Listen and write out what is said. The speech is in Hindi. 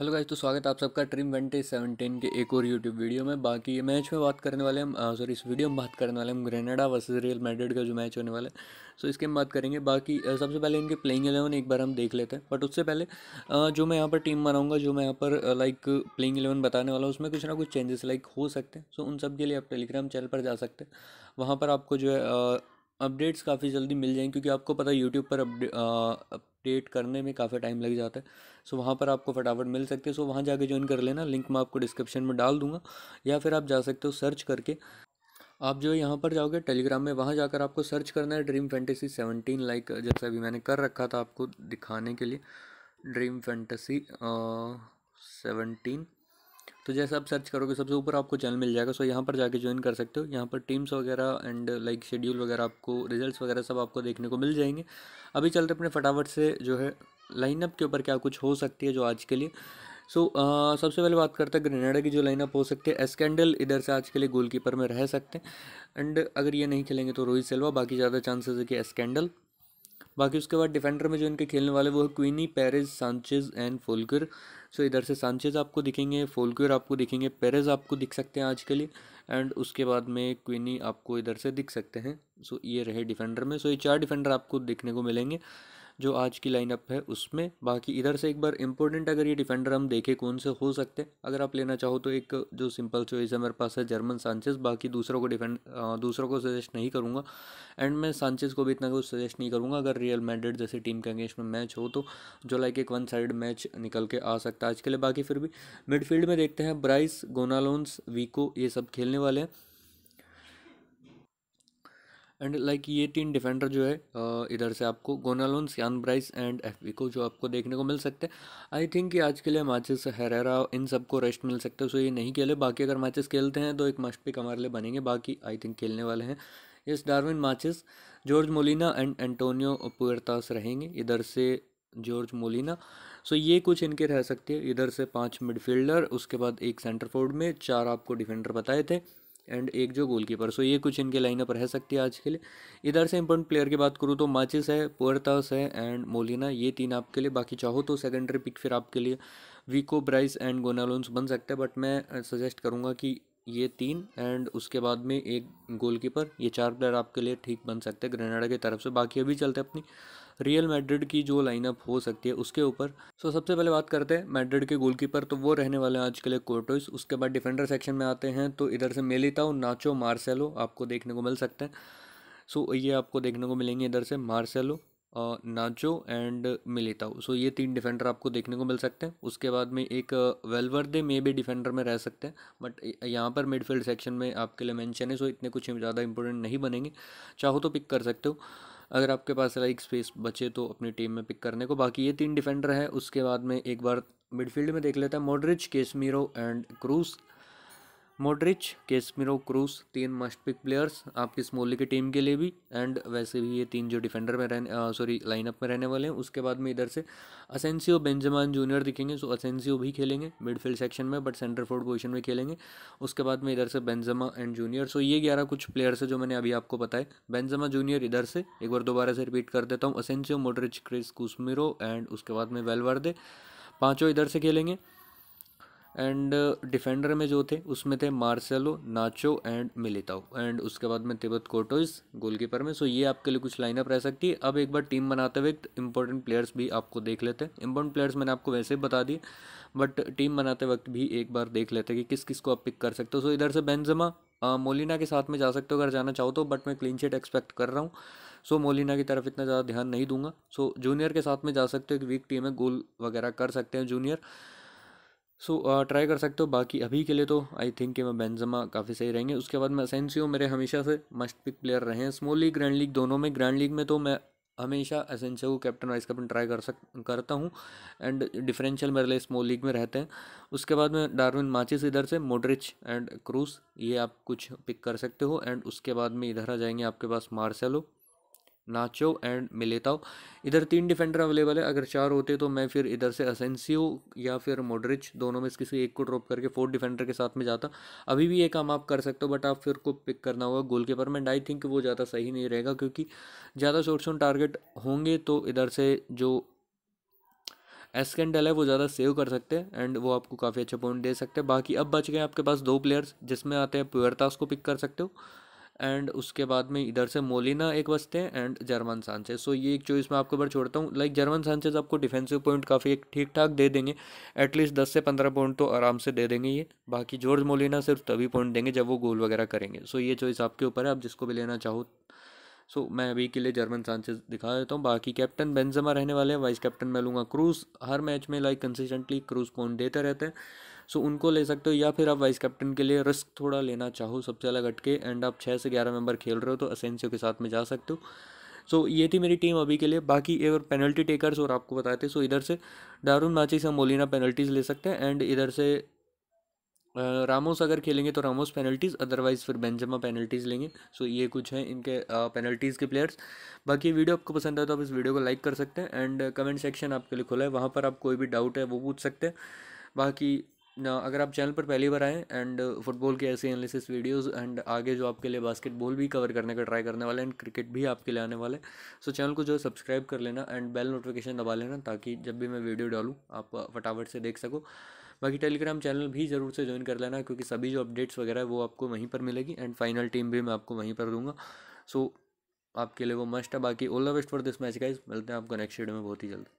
हेलो गाइस तो स्वागत है आप सबका ट्रिम वेंटेज सेवनटीन के एक और यूट्यूब वीडियो में बाकी ये मैच में बात करने वाले हम सॉरी इस वीडियो में बात करने वाले हम ग्रेनाडा वर्सेस रियल मैड्रिड का जो मैच होने वाला है सो इसके हम बात करेंगे बाकी सबसे पहले इनके प्लेइंग एलेवन एक बार हम देख लेते हैं बट उससे पहले जो मैं यहाँ पर टीम बनाऊँगा जो मैं यहाँ पर लाइक प्लेइंग एलेवन बताने वाला हूँ उसमें कुछ ना कुछ चेंजेस लाइक हो सकते हैं सो उन सब के लिए आप टेलीग्राम चैनल पर जा सकते हैं वहाँ पर आपको जो है अपडेट्स काफ़ी जल्दी मिल जाएंगे क्योंकि आपको पता है यूट्यूब पर अपडेट करने में काफ़ी टाइम लग जाता है सो वहाँ पर आपको फटाफट मिल सकते हैं सो वहाँ जाके ज्वाइन कर लेना लिंक मैं आपको डिस्क्रिप्शन में डाल दूँगा या फिर आप जा सकते हो सर्च करके आप जो यहाँ पर जाओगे टेलीग्राम में वहाँ जाकर आपको सर्च करना है ड्रीम फैंटेसी सेवनटीन लाइक जैसे अभी मैंने कर रखा था आपको दिखाने के लिए ड्रीम फैंटेसी सेवनटीन तो जैसे आप सर्च करोगे सबसे ऊपर आपको चैनल मिल जाएगा सो यहाँ पर जाके ज्वाइन कर सकते हो यहाँ पर टीम्स वगैरह एंड लाइक शेड्यूल वगैरह आपको रिजल्ट्स वगैरह सब आपको देखने को मिल जाएंगे अभी चलते अपने फटाफट से जो है लाइनअप के ऊपर क्या कुछ हो सकती है जो आज के लिए सो so, uh, सबसे पहले बात करते हैं ग्रेनेडा की जो लाइनअप हो सकती है एस्कैंडल इधर से आज के लिए गोलकीपर में रह सकते हैं एंड अगर ये नहीं खेलेंगे तो रोहित सिल्वा बाकी ज़्यादा चांसेस है कि एस्कैंडल बाकी उसके बाद डिफेंडर में जो इनके खेलने वाले वो है Quini Perez Sanchez and Foulquier so इधर से सांचेज आपको दिखेंगे फोलकर आपको दिखेंगे पेरेज आपको दिख सकते हैं आज के लिए एंड उसके बाद में क्वीनी आपको इधर से दिख सकते हैं सो ये रहे डिफेंडर में सो ये चार डिफेंडर आपको दिखने को मिलेंगे जो आज की लाइनअप है उसमें बाकी इधर से एक बार इंपॉर्टेंट अगर ये डिफेंडर हम देखें कौन से हो सकते हैं अगर आप लेना चाहो तो एक जो सिंपल चॉइस है मेरे पास है जर्मन सांचेस बाकी दूसरों को डिफेंड दूसरों को सजेस्ट नहीं करूँगा एंड मैं सांचेस को भी इतना कुछ सजेस्ट नहीं करूँगा अगर रियल मैंडेड जैसे टीम के अगेंस्ट में मैच हो तो जो लाइक एक वन साइड मैच निकल के आ सकता है आज के लिए बाकी फिर भी मिडफील्ड में देखते हैं ब्राइस गोनालोन्स वीको ये सब खेलने वाले हैं एंड लाइक like ये तीन डिफेंडर जो है इधर से आपको गोनालोन सियान ब्राइस एंड एफ को जो आपको देखने को मिल सकते हैं आई थिंक कि आज के लिए मैचेस हेरेरा इन सबको रेस्ट मिल सकता है सो ये नहीं खेले बाकी अगर मैचेस खेलते हैं तो एक मस्ट पिक हमारे लिए बनेंगे बाकी आई थिंक खेलने वाले हैं yes Darwin Machis Jorge Molina and Antonio Puertas रहेंगे इधर से जॉर्ज मोलिना सो ये कुछ इनके रह सकते हैं इधर से पांच मिडफील्डर उसके बाद एक सेंटर फोर्ड में चार आपको डिफेंडर बताए थे एंड एक जो गोलकीपर सो ये कुछ इनके लाइनअप रह सकती है आज के लिए इधर से इंपॉर्टेंट प्लेयर की बात करूँ तो माचिस है पुअरतास है एंड मोलिना ये तीन आपके लिए बाकी चाहो तो सेकेंडरी पिक फिर आपके लिए वीको ब्राइस एंड गोनालोन्स बन सकते हैं बट मैं सजेस्ट करूँगा कि ये तीन एंड उसके बाद में एक गोलकीपर ये चार प्लेयर आपके लिए ठीक बन सकते हैं ग्रेनाडा की तरफ से बाकी अभी चलते अपनी रियल मैड्रिड की जो लाइनअप हो सकती है उसके ऊपर सो so, सबसे पहले बात करते हैं मैड्रिड के गोलकीपर तो वो रहने वाले हैं आज के लिए कोर्टोइस उसके बाद डिफेंडर सेक्शन में आते हैं तो इधर से मेलिताओ नाचो मार्सेलो आपको देखने को मिल सकते हैं सो so, ये आपको देखने को मिलेंगे इधर से मार्सेलो नाचो एंड मिलिताओ सो ये तीन डिफेंडर आपको देखने को मिल सकते हैं उसके बाद में एक वेलवर्दे मे भी डिफेंडर में रह सकते हैं बट यहाँ पर मिडफील्ड सेक्शन में आपके लिए मेंशन है सो इतने कुछ ज़्यादा इंपॉर्टेंट नहीं बनेंगे चाहो तो पिक कर सकते हो अगर आपके पास लाइक स्पेस बचे तो अपनी टीम में पिक करने को बाकी ये तीन डिफेंडर है उसके बाद में एक बार मिडफील्ड में देख लेता है Modric Casemiro and Kroos Modric Casemiro Kroos तीन मस्ट पिक प्लेयर्स आपकी स्मोली की टीम के लिए भी एंड वैसे भी ये तीन जो डिफेंडर में रहने सॉरी लाइनअप में रहने वाले हैं उसके बाद में इधर से असेंसियो बेंजमान जूनियर दिखेंगे सो असेंसियो भी खेलेंगे मिडफील्ड सेक्शन में बट सेंटर फोर्ड पोजिशन में खेलेंगे उसके बाद में इधर से बेंजमा एंड जूनियर सो ये ग्यारह कुछ प्लेयर्स है जो मैंने अभी आपको बताए बेंजमा जूनियर इधर से एक बार दोबारा से रिपीट कर देता हूँ Asensio Modric Kroos Casemiro and उसके बाद में वेलवर्दे पाँचों इधर से खेलेंगे एंड डिफेंडर में जो थे उसमें थे Marcelo Nacho and Militao and उसके बाद में तिब्बत कोटोइस गोलकीपर में सो ये आपके लिए कुछ लाइनअप रह सकती है अब एक बार टीम बनाते वक्त इंपॉर्टेंट प्लेयर्स भी आपको देख लेते हैं इंपॉर्टेंट प्लेयर्स मैंने आपको वैसे ही बता दिए बट टीम बनाते वक्त भी एक बार देख लेते हैं कि किस किस को आप पिक कर सकते हो सो इधर से बैनजमा मोलिना के साथ में जा सकते हो अगर जाना चाहो तो बट मैं क्लीन शीट एक्सपेक्ट कर रहा हूँ सो so, मोलिना की तरफ इतना ज़्यादा ध्यान नहीं दूंगा सो so, जूनियर के साथ में जा सकते हो एक वीक टीम है गोल वगैरह कर सकते हैं junior so so, try uh, कर सकते हो बाकी अभी के लिए तो आई थिंक कि मैं बेंजमा काफ़ी सही रहेंगे उसके बाद मैं असेंसियो मेरे हमेशा से मस्ट पिक प्लेयर रहे हैं स्मॉल लीग ग्रैंड लीग दोनों में ग्रैंड लीग में तो मैं हमेशा असेंसियो को कैप्टन वाइस कैप्टन ट्राई कर सक करता हूँ एंड डिफरेंशियल मेरे लिए स्मॉल लीग में रहते हैं उसके बाद मैं डार्विन माचिस इधर से मोड्रिच एंड क्रूस ये आप कुछ पिक कर सकते हो एंड उसके बाद में इधर आ जाएंगे आपके पास मार्सेलो नाचो एंड मिलेताओ इधर तीन डिफेंडर अवेलेबल है अगर चार होते तो मैं फिर इधर से असेंसियो या फिर मोडरिच दोनों में से किसी एक को ड्रॉप करके फोर्थ डिफेंडर के साथ में जाता अभी भी ये काम आप कर सकते हो बट आप फिर को पिक करना होगा गोल कीपर में आई थिंक वो ज़्यादा सही नहीं रहेगा क्योंकि ज़्यादा शॉर्ट्स ऑन टारगेट होंगे तो इधर से जो कैंडल है वो ज़्यादा सेव कर सकते हैं एंड वो आपको काफ़ी अच्छा पॉइंट दे सकते हैं बाकी अब बच गए आपके पास दो प्लेयर्स जिसमें आते हैं प्यरतास को पिक कर सकते हो एंड उसके बाद में इधर से मोलिना एक बचते हैं एंड जर्मन सांचेज सो ये एक चॉइस मैं आपको बार छोड़ता हूँ लाइक जर्मन सांचेज आपको डिफेंसिव पॉइंट काफ़ी एक ठीक ठाक दे देंगे एटलीस्ट दस से पंद्रह पॉइंट तो आराम से दे देंगे ये बाकी जॉर्ज मोलिना सिर्फ तभी पॉइंट देंगे जब वो गोल वगैरह करेंगे सो ये चॉइस आपके ऊपर है आप जिसको भी लेना चाहो सो मैं अभी के लिए जर्मन सांसेज दिखा देता हूँ बाकी कैप्टन बेंजमा रहने वाले हैं वाइस कैप्टन मैं लूँगा क्रूज हर मैच में लाइक कंसिस्टेंटली क्रूज पॉइंट देते रहते हैं सो उनको ले सकते हो या फिर आप वाइस कैप्टन के लिए रिस्क थोड़ा लेना चाहो सबसे अलग हटके एंड आप छः से ग्यारह मेंबर खेल रहे हो तो असेंसियो के साथ में जा सकते हो सो so, ये थी मेरी टीम अभी के लिए बाकी अगर पेनल्टी टेकर्स और आपको बताते सो so, इधर से डारून माची से मोलिना पेनल्टीज़ ले सकते हैं एंड इधर से रामोस अगर खेलेंगे तो रामोस पेनल्टीज़ अदरवाइज़ फिर बेंजमा पेनल्टीज़ लेंगे सो ये कुछ है इनके पेनल्टीज़ के प्लेयर्स बाकी वीडियो आपको पसंद आए तो आप इस वीडियो को लाइक कर सकते हैं एंड कमेंट सेक्शन आपके लिए खुला है वहाँ पर आप कोई भी डाउट है वो पूछ सकते हैं बाकी अगर आप चैनल पर पहली बार आएँ एंड फुटबॉल के ऐसे एनालिसिस वीडियोस एंड आगे जो आपके लिए बास्केटबॉल भी कवर करने का ट्राई करने वाले हैं एंड क्रिकेट भी आपके लिए आने वाले हैं सो चैनल को जो है सब्सक्राइब कर लेना एंड बेल नोटिफिकेशन दबा लेना ताकि जब भी मैं वीडियो डालूँ आप फटाफट से देख सको बाकी टेलीग्राम चैनल भी ज़रूर से ज्वाइन कर लेना क्योंकि सभी जो अपडेट्स वगैरह है वो आपको वहीं पर मिलेगी एंड फाइनल टीम भी मैं आपको वहीं पर दूंगा सो so, आपके लिए वो मस्ट है बाकी all the best for this match guys मिलते हैं आपको नेक्स्ट शेड में बहुत ही जल्द